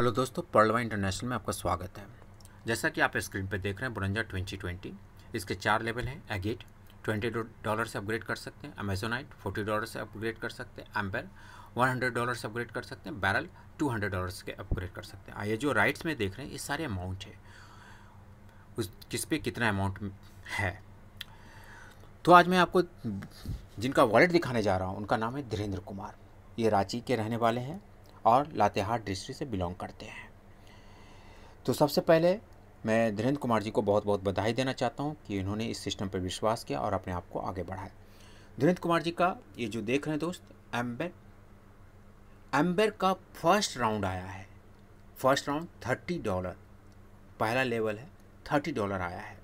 hello दोस्तों पर्लवा international में आपका स्वागत है जैसा कि आप स्क्रीन पर देख रहे हैं बुरंजा 2020 इसके चार लेवल हैं एगेट 20 डॉलर से अपग्रेड कर सकते हैं अमेजोनाइट 40 डॉलर से अपग्रेड कर सकते हैं वन 100 डॉलर से अपग्रेड कर सकते हैं बैरल 200 डॉलर के अपग्रेड कर सकते हैं ये जो राइट्स में देख रहे हैं ये सारे अमाउंट है उस किस पे कितना अमाउंट है तो आज मैं आपको जिनका वॉलेट दिखाने जा रहा हूँ उनका नाम है धीरेन्द्र कुमार ये रांची के रहने वाले हैं और लातेहार डिस्ट्रिक्ट से बिलोंग करते हैं तो सबसे पहले मैं धीरेन्द्र कुमार जी को बहुत बहुत बधाई देना चाहता हूँ कि इन्होंने इस सिस्टम पर विश्वास किया और अपने आप को आगे बढ़ाया धीरेन्द्र कुमार जी का ये जो देख रहे हैं दोस्त एम्बेर एम्बेर का फर्स्ट राउंड आया है फर्स्ट राउंड थर्टी डॉलर पहला लेवल है थर्टी डॉलर आया है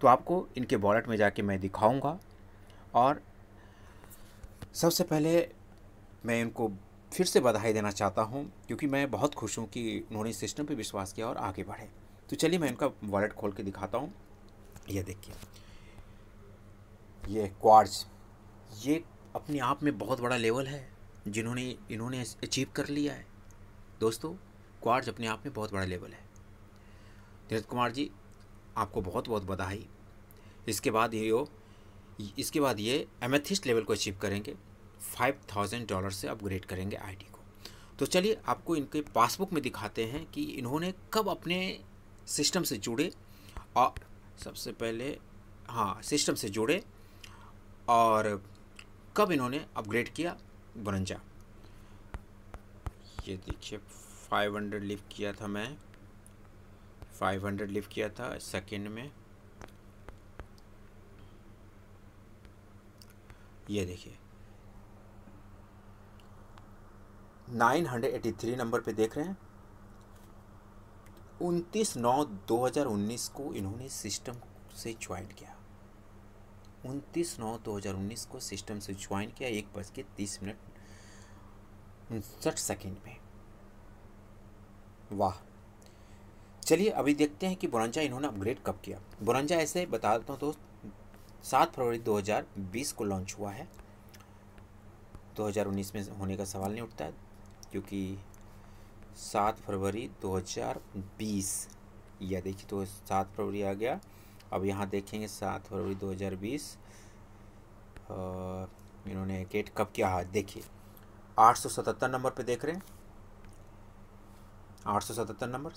तो आपको इनके वॉलेट में जाके मैं दिखाऊंगा और सबसे पहले मैं इनको फिर से बधाई देना चाहता हूँ क्योंकि मैं बहुत खुश हूँ कि उन्होंने इस सिस्टम पर विश्वास किया और आगे बढ़े तो चलिए मैं इनका वॉलेट खोल के दिखाता हूँ यह देखिए ये क्वार्ज ये अपने आप में बहुत बड़ा लेवल है जिन्होंने इन्होंने अचीव कर लिया है दोस्तों क्वार्ज अपने आप में बहुत बड़ा लेवल है धीरज कुमार जी आपको बहुत बहुत बधाई इसके बाद ये इसके बाद ये एमेथिस्ट लेवल को अचीव करेंगे फाइव थाउजेंड डॉलर से अपग्रेड करेंगे आईडी को तो चलिए आपको इनके पासबुक में दिखाते हैं कि इन्होंने कब अपने सिस्टम से जुड़े और सबसे पहले हाँ सिस्टम से जुड़े और कब इन्होंने अपग्रेड किया बुरंजा ये देखिए 500 लिव किया था मैं 500 लिव किया था सेकंड में ये देखिए 983 नंबर पे देख रहे हैं उनतीस नौ 2019 को इन्होंने सिस्टम से ज्वाइन किया 29 नौ 2019 को सिस्टम से ज्वाइन किया एक बज के तीस मिनट उनसठ सेकेंड में वाह चलिए अभी देखते हैं कि बुरंजा इन्होंने अपग्रेड कब किया बुरंजा ऐसे बता देता हूँ दोस्त सात फरवरी 2020 को लॉन्च हुआ है 2019 में होने का सवाल नहीं उठता है क्योंकि सात फरवरी 2020 या देखिए तो सात फरवरी आ गया अब यहाँ देखेंगे सात फरवरी 2020 इन्होंने गेट कब किया है देखिए 877 नंबर पे देख रहे हैं 877 नंबर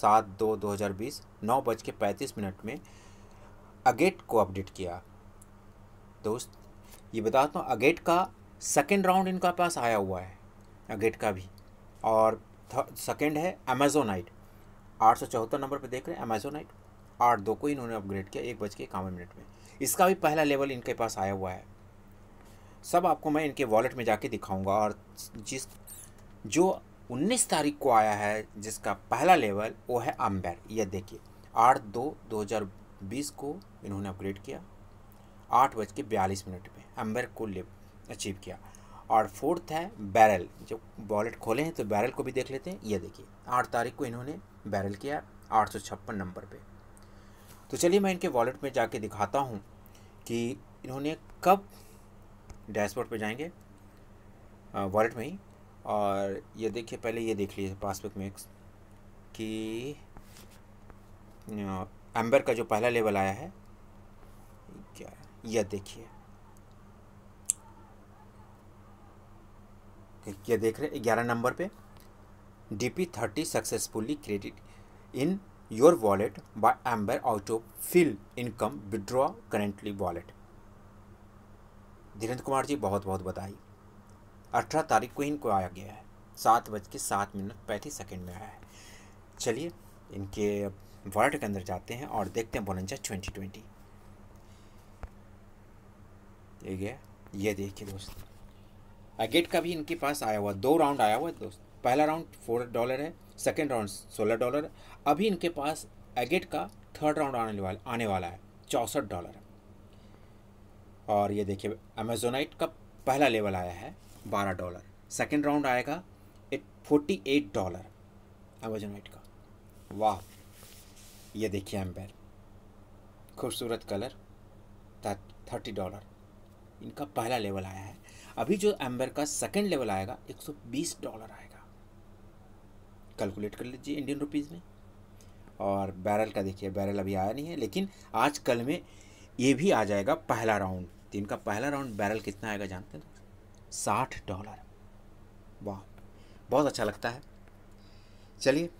सात दो दो हज़ार बीस नौ बज के पैंतीस मिनट में अगेट को अपडेट किया दोस्त ये बताता हूँ अगेट का सेकेंड राउंड इनका पास आया हुआ है गेट का भी और सेकेंड है अमेजोनाइट आठ सौ चौहत्तर नंबर पर देख रहे हैं अमेजोनाइट आठ दो को इन्होंने अपग्रेड किया एक बज के इक्यावन मिनट में इसका भी पहला लेवल इनके पास आया हुआ है सब आपको मैं इनके वॉलेट में जाके दिखाऊंगा और जिस जो 19 तारीख को आया है जिसका पहला लेवल वो है अम्बेर यह देखिए आठ दो दो हज़ार बीस को इन्होंने अपग्रेड किया आठ बज के बयालीस मिनट में अम्बेर को ले अचीव किया और फोर्थ है बैरल जो वॉलेट खोले हैं तो बैरल को भी देख लेते हैं ये देखिए आठ तारीख को इन्होंने बैरल किया आठ सौ छप्पन नंबर पे तो चलिए मैं इनके वॉलेट में जाके दिखाता हूँ कि इन्होंने कब डैशबोर्ड पे जाएंगे वॉलेट में ही और ये देखिए पहले ये देख लीजिए पासबुक में कि एम्बर का जो पहला लेवल आया है क्या यह देखिए ये देख रहे हैं ग्यारह नंबर पे D P thirty successfully credit in your wallet by amber out of fill income withdraw currently wallet Dhirendra Kumar ji बहुत बहुत बधाई अठारह तारीख को इनको आया गया है सात बज के सात मिनट पैंतीस सेकेंड में आया है चलिए इनके वॉलेट के अंदर जाते हैं और देखते हैं बोलंजा ट्वेंटी ट्वेंटी ठीक है ये देखिए दोस्तों अगेट का भी इनके पास आया हुआ दो राउंड आया हुआ दोस्त पहला राउंड फोर डॉलर है सेकेंड राउंड सोलह डॉलर अभी इनके पास एगेट का थर्ड राउंड आने वाला आने वाला है चौंसठ डॉलर और ये देखिए अमेजोनाइट का पहला लेवल आया है बारह डॉलर सेकेंड राउंड आएगा eight forty eight dollar amazonite का वाह ये देखिए एम्बेर खूबसूरत कलर थर्टी डॉलर इनका पहला लेवल आया है अभी जो एम्बर का सेकेंड लेवल आएगा 120 डॉलर आएगा कैलकुलेट कर लीजिए इंडियन रुपीज़ में और बैरल का देखिए बैरल अभी आया नहीं है लेकिन आज कल में ये भी आ जाएगा पहला राउंड तीन इनका पहला राउंड बैरल कितना आएगा जानते हैं साठ डॉलर वाह बहुत अच्छा लगता है चलिए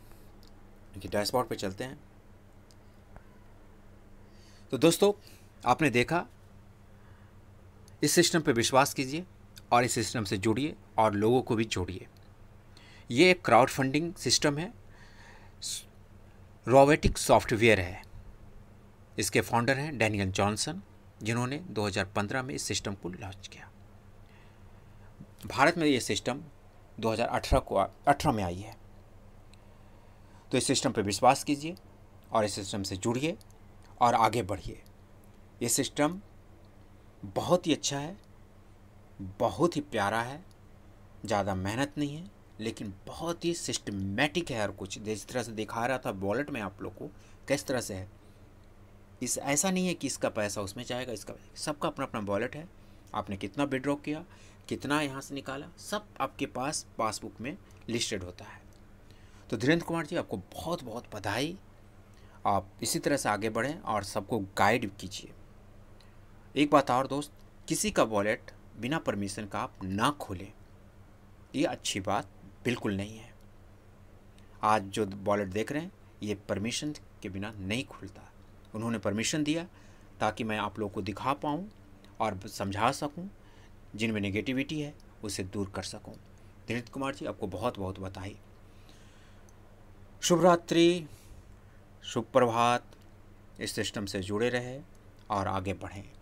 डैशबोर्ड पे चलते हैं तो दोस्तों आपने देखा इस सिस्टम पे विश्वास कीजिए और इस सिस्टम से जुड़िए और लोगों को भी जोड़िए ये एक क्राउड फंडिंग सिस्टम है रोबोटिक सॉफ्टवेयर है इसके फाउंडर हैं डैनियल जॉनसन जिन्होंने 2015 में इस सिस्टम को लॉन्च किया भारत में ये सिस्टम 2018 को अठारह में आई है तो इस सिस्टम पर विश्वास कीजिए और इस सिस्टम से जुड़िए और आगे बढ़िए ये सिस्टम बहुत ही अच्छा है बहुत ही प्यारा है ज़्यादा मेहनत नहीं है लेकिन बहुत ही सिस्टमेटिक है हर कुछ जिस तरह से दिखा रहा था वॉलेट में आप लोग को किस तरह से है इस ऐसा नहीं है कि इसका पैसा उसमें जाएगा इसका सबका अपना अपना वॉलेट है आपने कितना विड्रॉ किया कितना यहाँ से निकाला सब आपके पास पासबुक में लिस्टेड होता है तो धीरेन्द्र कुमार जी आपको बहुत बहुत बधाई आप इसी तरह से आगे बढ़ें और सबको गाइड कीजिए एक बात और दोस्त किसी का वॉलेट बिना परमिशन का आप ना खोलें ये अच्छी बात बिल्कुल नहीं है आज जो वॉलेट देख रहे हैं ये परमिशन के बिना नहीं खुलता उन्होंने परमिशन दिया ताकि मैं आप लोगों को दिखा पाऊँ और समझा सकूँ जिनमें नेगेटिविटी है उसे दूर कर सकूँ धीरेन्द्र कुमार जी आपको बहुत बहुत बताई शुभ रात्रि शुभ प्रभात इस सिस्टम से जुड़े रहें और आगे बढ़ें